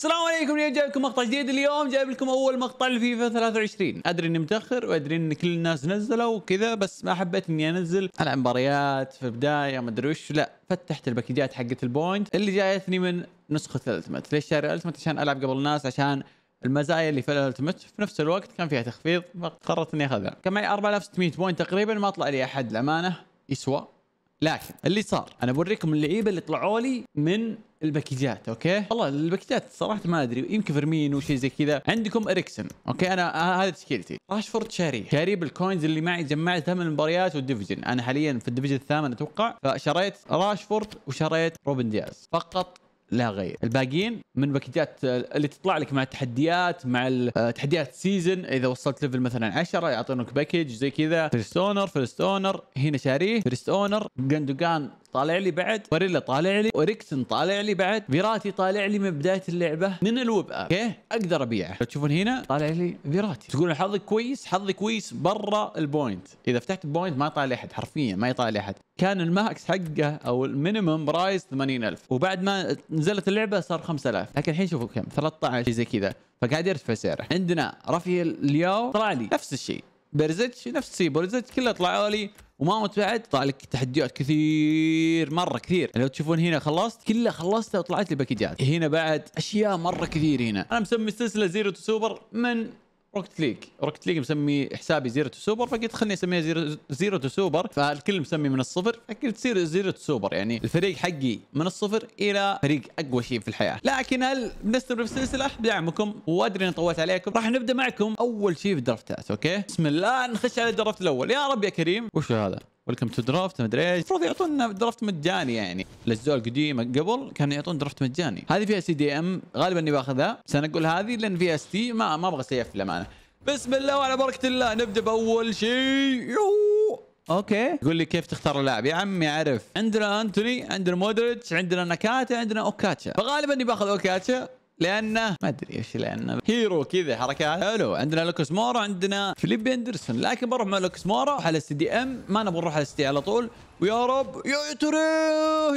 السلام عليكم اليوم جايب لكم مقطع جديد اليوم جايب لكم اول مقطع لفيفا 23 ادري اني متاخر وادري ان كل الناس نزلوا وكذا بس ما حبيت اني انزل على مباريات في بدايه ما ادري وش لا فتحت الباكجات حقت البوينت اللي جايتني من نسخه الالتمت ليش شاري الالتمت عشان العب قبل الناس عشان المزايا اللي في الالتمت في نفس الوقت كان فيها تخفيض فقررت اني اخذها كان معي 4600 بوينت تقريبا ما طلع لي احد الامانه يسوى لكن اللي صار انا بوريكم اللعيبه اللي طلعوا لي من الباكجات اوكي والله الباكجات صراحه ما ادري يمكن فيرمين وشي زي كذا عندكم اريكسن اوكي انا آه، هذا تشكيلتي راشفورد شاري شاري بالكوينز اللي معي جمعتها من المباريات والديفجن انا حاليا في الديفجن الثامن اتوقع فشريت راشفورد وشريت روبن دياز فقط لا غير الباقيين من باكجات اللي تطلع لك مع التحديات مع آه، تحديات سيزن اذا وصلت ليفل مثلا 10 يعطونك باكج زي كذا فيرست اونر فيرست اونر هنا شاريه فيرست اونر جندوجان طالع لي بعد وريلا طالع لي وريكسن طالع لي بعد فيراتي طالع لي من بدايه اللعبه من الويب اب اوكي اقدر ابيعه لو تشوفون هنا طالع لي فيراتي تقول حظك كويس حظي كويس برا البوينت اذا فتحت البوينت ما يطالع احد حرفيا ما يطالع احد كان الماكس حقه او المينيمم برايس 80000 وبعد ما نزلت اللعبه صار 5000 لكن الحين شوفوا كم 13 زي كذا فقاعد يرتفع سعره عندنا رافيل اليوم طلع لي نفس الشيء بيرزيتش سي بيرزيتش كله طلعوا لي وماونت بعد طلع لك تحديات كثير مره كثير لو تشوفون هنا خلصت كله خلصته وطلعت لي باكجات هنا بعد اشياء مره كثير هنا انا مسمي السلسله زيرو تو سوبر من روكت ليج روكت ليج مسمي حسابي زيرو تو سوبر فقلت خليني اسميها زيرو زيرو تو سوبر فالكل مسمي من الصفر فقلت تصير زيرو تو سوبر يعني الفريق حقي من الصفر الى فريق اقوى شيء في الحياه لكن هل بنستمر في السلسله بدعمكم وادري اني طولت عليكم راح نبدا معكم اول شيء في الدرافتات اوكي بسم الله نخش على الدرافت الاول يا رب يا كريم وش هذا ويلكم تو درافت مدري ايش المفروض يعطونا درافت مجاني يعني الاجزاء القديمه قبل كانوا يعطون درافت مجاني هذه فيها سي دي ام غالبا اني باخذها بس انا اقول هذه لان فيها اس تي ما ما ابغى سيف للامانه بسم الله وعلى بركه الله نبدا باول شيء اوكي يقول لي كيف تختار اللاعب يا عمي اعرف عندنا انتوني عندنا مودريتش عندنا نكاتا عندنا اوكاتشا فغالبا اني باخذ اوكاتشا لانه ما ادري ايش لانه هيرو كذا حركات حلو عندنا لوكس مورا عندنا فيليب اندرسون لكن بروح مع لوكس مورا على السي دي ام ما نبغى نروح على السي دي على طول ويا رب يا ترى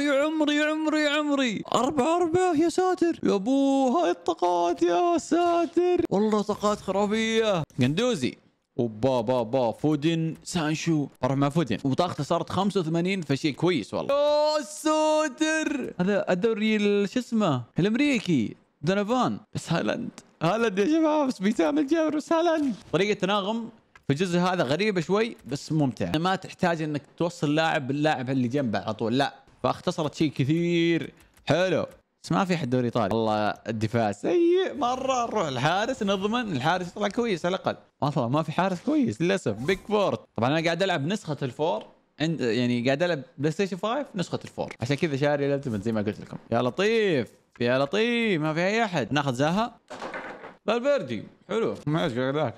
يا عمري يا عمري يا عمري أربعة أربعة يا ساتر يا أبو هاي الطاقات يا ساتر والله طاقات خرافية قندوزي وبا با با فودن سانشو بروح مع فودن وطاقته صارت 85 فشيء كويس والله يا ساتر هذا الدوري شو اسمه الامريكي دونوفان بس هالاند هالاند يا شباب بس بيسام الجبر بس هالاند طريقه تناغم في الجزء هذا غريبه شوي بس ممتعه ما تحتاج انك توصل لاعب باللاعب اللي جنبه على طول لا فاختصرت شيء كثير حلو بس ما في حد دوري ايطالي والله الدفاع سيء مره نروح الحارس نضمن الحارس يطلع كويس على الاقل والله ما في حارس كويس للاسف بيك فورد طبعا انا قاعد العب نسخه الفور عند يعني قاعد العب بلاي ستيشن 5 نسخه الفور عشان كذا شاري الالتيمت زي ما قلت لكم يا لطيف فيها لطيف ما في اي احد ناخذ زها بالبردي حلو ما ادري ذاك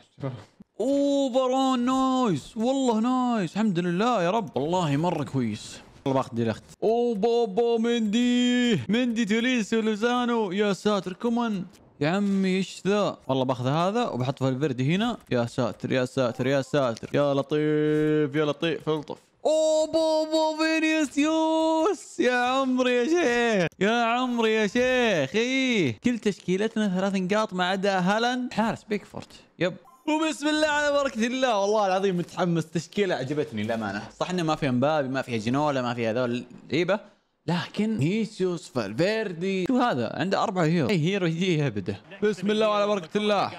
اوه بارون نايس والله نايس الحمد لله يا رب والله مره كويس والله باخذ دي الاخت اوه بابا مندي مندي توليس لوزانو يا ساتر كمان يا عمي ايش ذا والله باخذ هذا وبحط في الفيردي هنا يا ساتر يا ساتر يا ساتر يا لطيف يا لطيف الطف اوه بو فينيسيوس يا عمري يا شيخ يا عمري يا شيخ ايه كل تشكيلتنا ثلاث نقاط ما عدا هالاند حارس بيكفورد يب وبسم الله على بركة الله والله العظيم متحمس تشكيلة عجبتني للأمانة صح انه ما فيها مبابي ما فيها جنولا ما فيها هذول لعيبة لكن فينيسيوس فالفيردي شو هذا عنده أربعة هيرو أي هيرو يجي يهبده بسم الله على بركة الله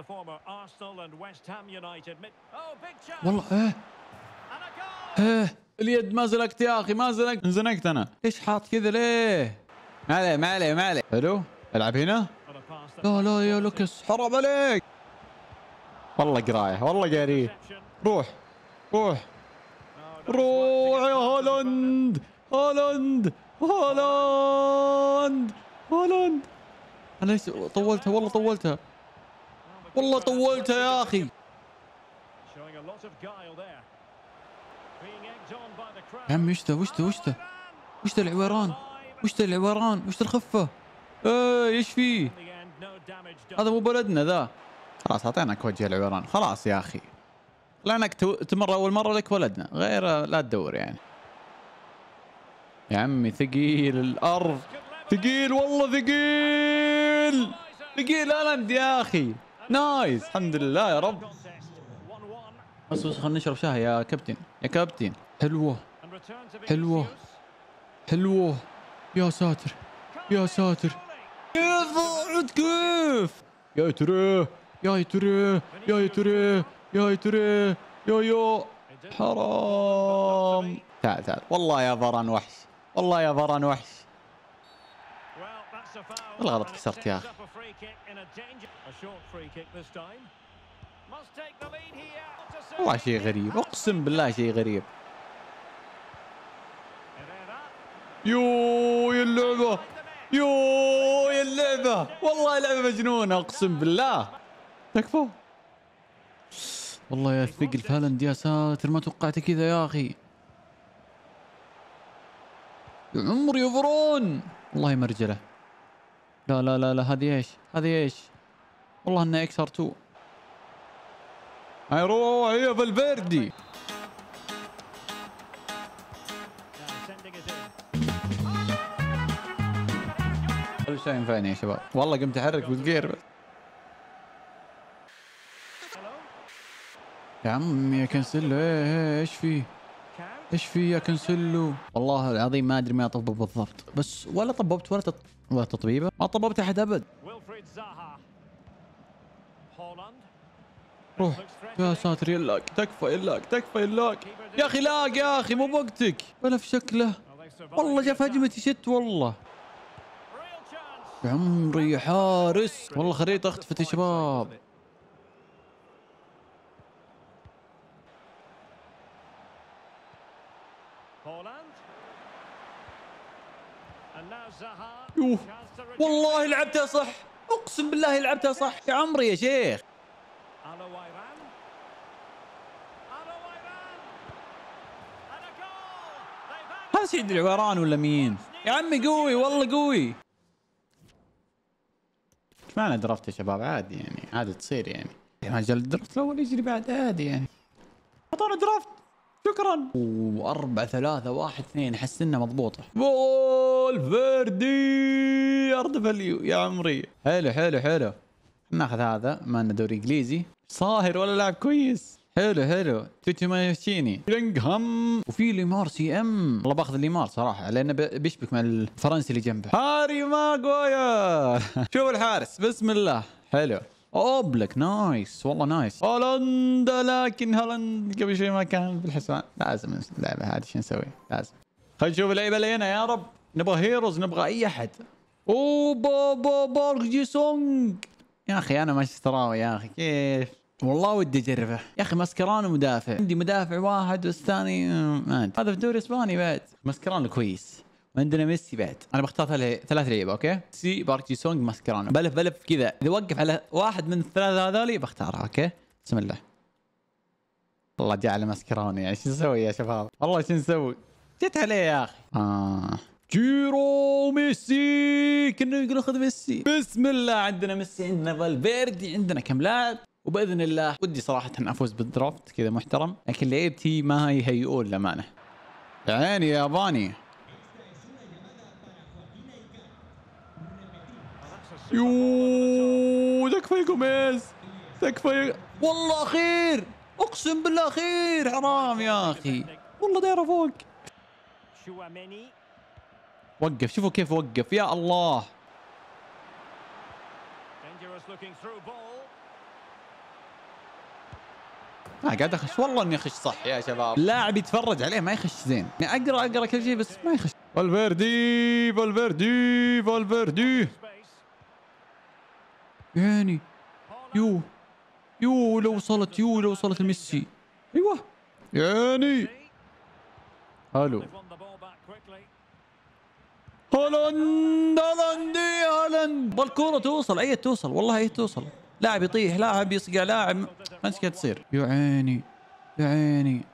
oh, والله ايه اليد ما زنقت يا اخي ما زنقت انزنقت انا ايش حاط كذا ليه ما عليه ما عليه ما عليه حلو العب هنا لا لا يا لوكس حرام عليك والله قرايح والله قاري روح روح روح يا هولند هولند هولند هولند انا ليش طولتها والله طولتها والله طولتها يا اخي يا عمي وش ذا وش ذا وش ذا وش ذا العويران وش ذا العويران وش ذا الخفه ايه ايش فيه هذا مو بلدنا ذا خلاص اعطيناك وجه العويران خلاص يا اخي لانك تمر اول مره لك ولدنا غير لا تدور يعني يا عمي ثقيل الارض ثقيل والله ثقيل ثقيل الاند يا اخي نايس الحمد لله يا رب بس بس خلينا نشرب شاي يا كابتن يا كابتن حلوه حلوه حلوه يا ساتر يا ساتر كيف ضاعت كيف يا ترى يا ترى يا ترى يا ترى يا يا حرام تعال تعال والله يا فران وحش والله يا فران وحش غلط كسرت يا اخي والله شيء غريب اقسم بالله شيء غريب يو يا اللعبه يو يا اللعبه والله لعبه مجنونه اقسم بالله تكفى والله يا الثقل فهلند يا ساتر ما توقعت كذا يا اخي عمري يفرون والله مرجله لا لا لا لا هذه ايش هذه ايش والله انه اكس ار 2 هيروح أيوة، هي فالفيردي كل شيء ينفعني يا شباب والله قمت احرك بالجير بس يا عمي يا كنسلو ايش فيه ايش في يا كنسلو والله العظيم ما ادري ما اطبب بالضبط بس ولا طببت ولا تط... ولا تطبيبه ما طببت احد ابد روح يا ساتر يلاك تكفى يلاك تكفى يلاك يا اخي لاق يا اخي مو بوقتك ولا في شكله والله جاف هجمتي شت والله عمري حارس والله خريطه اختفت يا شباب يوه والله لعبتها صح اقسم بالله لعبتها صح يا عمري يا شيخ هذا سعيد وران ولا مين؟ يا عمي قوي والله قوي ايش معنى درفت يا شباب عادي يعني عادي تصير يعني ما جل الدرفت الاول يجري بعد عادي يعني اعطونا درفت شكرا و4 ثلاثة واحد اثنين احس انها مضبوطة فيردي ارض فاليو يا عمري حلو حلو حلو ناخذ هذا ما دوري انجليزي صاهر ولا لاعب كويس حلو حلو توتو مايوتشيني بلينغهام وفي ليمار سي ام والله باخذ ليمار صراحه لانه بيشبك مع الفرنسي اللي جنبه هاري ماغويا شوف الحارس بسم الله حلو اوبلك نايس والله نايس هولندا لكن هولندا قبل شوي ما كان بالحسبان لازم اللعبه هذه شو نسوي لازم خلينا نشوف اللعيبه اللي هنا يا رب نبغى هيروز نبغى اي احد اوه بابا بارك جي سونج يا اخي انا مانشستراوي يا اخي كيف والله ودي اجربه يا اخي ماسكران ومدافع عندي مدافع واحد والثاني آه، ما ادري هذا في الدوري الاسباني بعد ماسكران كويس وعندنا ميسي بعد انا بختار ثلاث لعيبه اوكي سي بارك جي سونج ماسكرانو بلف بلف كذا اذا وقف على واحد من الثلاثه هذولي بختارها اوكي بسم الله الله جعل ماسكرانو يعني شو نسوي يا شباب والله شو نسوي جت عليه يا اخي اه جيرو ميسي كنا نقول خذ ميسي بسم الله عندنا ميسي عندنا فالفيردي عندنا كم لاعب وباذن الله ودي صراحه افوز بالدرافت كذا محترم لكن لعيبتي ما يهيئون للامانه عيني يا ياباني يو تكفى يا جوميز تكفى والله خير اقسم بالله خير حرام يا اخي والله داير فوق وقف شوفوا كيف وقف يا الله ما قاعد اخش والله اني اخش صح يا شباب لاعب يتفرج عليه ما يخش زين يعني اقرا اقرا كل شيء بس ما يخش فالفيردي فالفيردي فالفيردي يعني يو يو لو وصلت يو لو وصلت لميسي ايوه يعني الو هولند هولندي هولند بالكوره توصل اي توصل والله اي توصل لاعب يطيح لاعب يصقع لاعب ما ادري تصير يا عيني يا عيني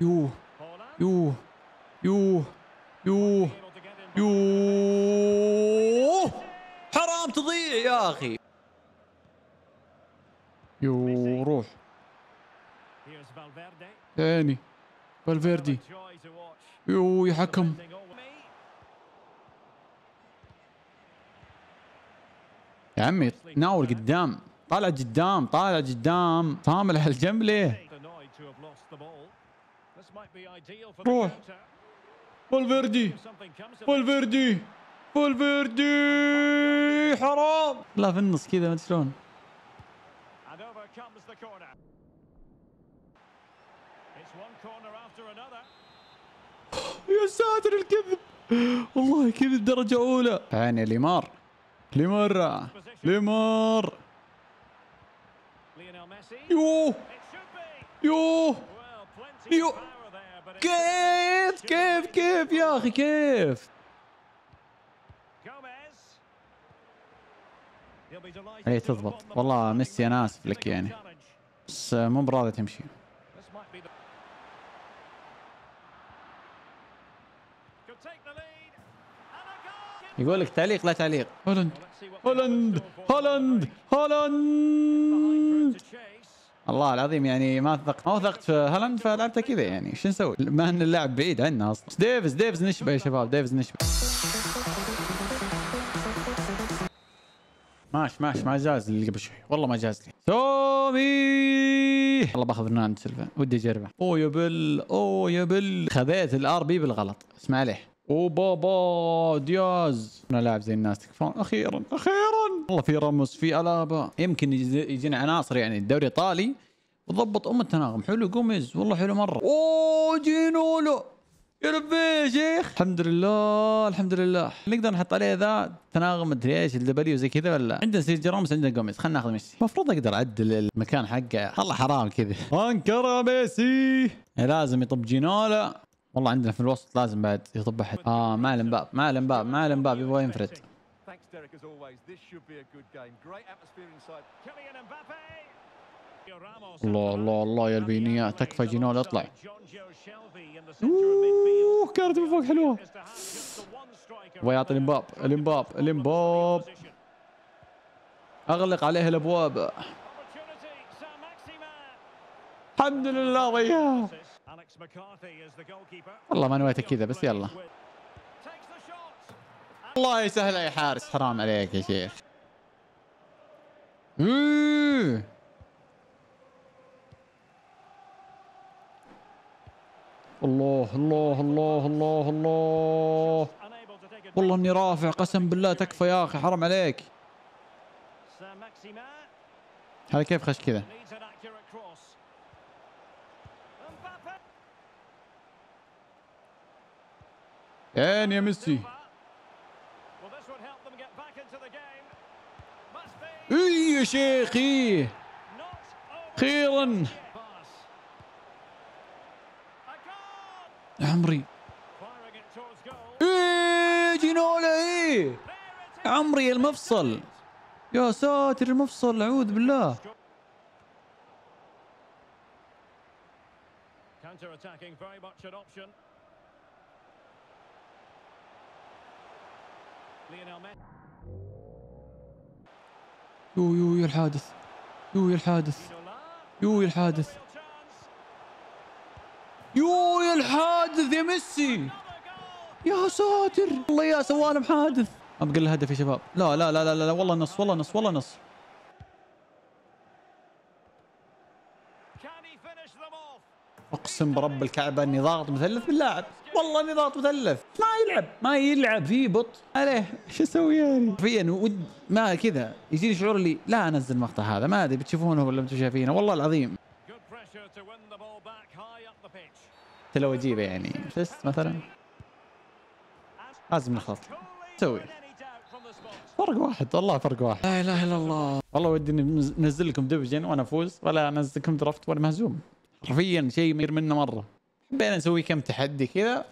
يوه يوه يوه يوه يوه حرام تضيع يا اخي يوه روح ثاني عيني فالفيردي يوه يحكم يا عمي تناول قدام طالع قدام طالع قدام طامل على الجنب ليه روح فولفيردي فولفيردي فولفيردي حرام لا في النص كذا ما شلون يا ساتر الكذب والله كذب درجة أولى عيني ليمار ليمار ليمار يوه يوه يوه كيف كيف كيف يا اخي كيف اي تضبط والله ميسي انا اسف لك يعني بس مو براضي تمشي يقول لك تعليق لا تعليق هولند هولند هولند هولند الله العظيم يعني ما وثقت ما وثقت في هولند فلعبته كذا يعني شو نسوي؟ ما ان اللاعب بعيد عنا اصلا ديفز ديفز نشبه يا شباب ديفز نشبه ماش ماش ما جاز اللي قبل شوي والله ما جاز لي سومي والله باخذ فرناند سيلفا ودي اجربه اوه يا بل اوه يا بل خذيت الار بي بالغلط اسمع عليه وبابا دياز انا لاعب زي الناس تكفون اخيرا اخيرا والله في راموس في الابا يمكن يجينا عناصر يعني الدوري الايطالي وضبط ام التناغم حلو جوميز والله حلو مره اوه جينولو يا ربي يا شيخ الحمد لله الحمد لله نقدر نحط عليه ذا تناغم مدري ايش الدبليو زي كذا ولا عندنا سيرجي راموس عندنا جوميز خلينا ناخذ ميسي المفروض اقدر اعدل المكان حقه والله حرام كذا انكر ميسي لازم يطب جينولا والله عندنا في الوسط لازم بعد احد اه مع الامباب مع الامباب مع الامباب يبغى ينفرد باب يبغى ينفرد الله الله الله يا البينية تكفى جنول اطلع اوه كارت من فوق حلوه ويعطي الامباب الامباب الامباب اغلق عليه الابواب الحمد لله ضيعها والله ما نويت كذا بس يلا الله يسهل يا حارس حرام عليك يا شيخ الله الله الله الله الله والله اني رافع قسم بالله تكفى يا اخي حرام عليك هذا كيف خش كذا And يا ميسي اي يا شيخي خيرا عمري ايه جينولا ايه عمري المفصل يا ساتر المفصل اعوذ بالله يو يو يو الحادث يو يو الحادث يو يو الحادث يو يو الحادث يا ميسي يا ساتر والله يا سوالم حادث ابقى له هدف يا شباب لا لا لا لا لا والله نص والله نص والله نص اقسم برب الكعبه اني ضاغط مثلث باللاعب والله اني ضاغط مثلث ما يلعب ما يلعب في بط عليه شو اسوي يعني حرفيا ود ما كذا يجيني شعور اللي لا انزل المقطع هذا ما ادري بتشوفونه ولا انتم شايفينه والله العظيم حتى لو اجيبه يعني فيست مثلا لازم نخلط سوي فرق واحد والله فرق واحد لا اله الا الله والله ودي اني انزل لكم ديفجن وانا افوز ولا انزل لكم درافت وانا مهزوم حرفيا شيء مير منه مره حبينا نسوي كم تحدي كذا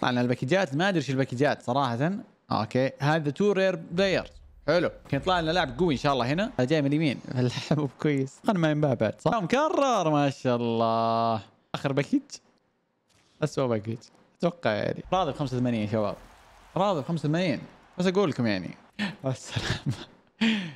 طلعنا الباكجات ما ادري ايش الباكجات صراحه اوكي هذا تو رير بلاير حلو كان يطلع لنا لاعب قوي ان شاء الله هنا هذا جاي من اليمين اللاعب كويس خلنا ما ينباع بعد صح مكرر ما شاء الله اخر باكج اسوء باكج اتوقع يعني راضي ب 85 يا شباب راضي ب 85 بس اقول لكم يعني السلام